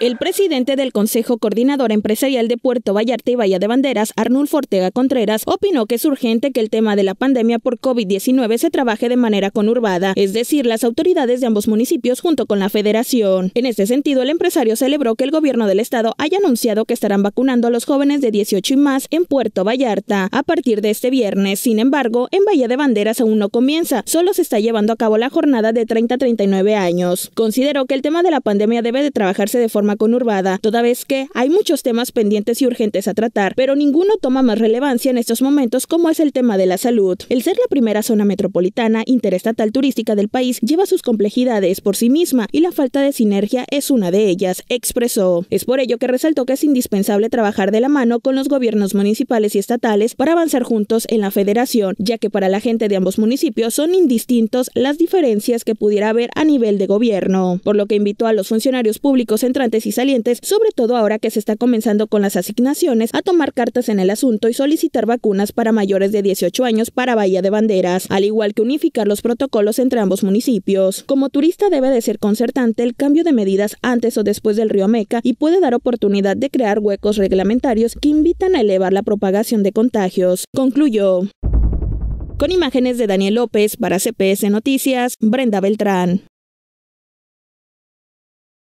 El presidente del Consejo Coordinador Empresarial de Puerto Vallarta y Bahía de Banderas, Arnul Fortega Contreras, opinó que es urgente que el tema de la pandemia por COVID-19 se trabaje de manera conurbada, es decir, las autoridades de ambos municipios junto con la federación. En este sentido, el empresario celebró que el gobierno del estado haya anunciado que estarán vacunando a los jóvenes de 18 y más en Puerto Vallarta a partir de este viernes. Sin embargo, en Bahía de Banderas aún no comienza, solo se está llevando a cabo la jornada de 30 39 años. Consideró que el tema de la pandemia debe de trabajarse de forma conurbada, toda vez que hay muchos temas pendientes y urgentes a tratar, pero ninguno toma más relevancia en estos momentos como es el tema de la salud. El ser la primera zona metropolitana interestatal turística del país lleva sus complejidades por sí misma y la falta de sinergia es una de ellas, expresó. Es por ello que resaltó que es indispensable trabajar de la mano con los gobiernos municipales y estatales para avanzar juntos en la federación, ya que para la gente de ambos municipios son indistintos las diferencias que pudiera haber a nivel de gobierno, por lo que invitó a los funcionarios públicos entrantes y salientes, sobre todo ahora que se está comenzando con las asignaciones a tomar cartas en el asunto y solicitar vacunas para mayores de 18 años para Bahía de Banderas, al igual que unificar los protocolos entre ambos municipios. Como turista debe de ser concertante el cambio de medidas antes o después del río Meca y puede dar oportunidad de crear huecos reglamentarios que invitan a elevar la propagación de contagios. Concluyó. Con imágenes de Daniel López para CPS Noticias, Brenda Beltrán.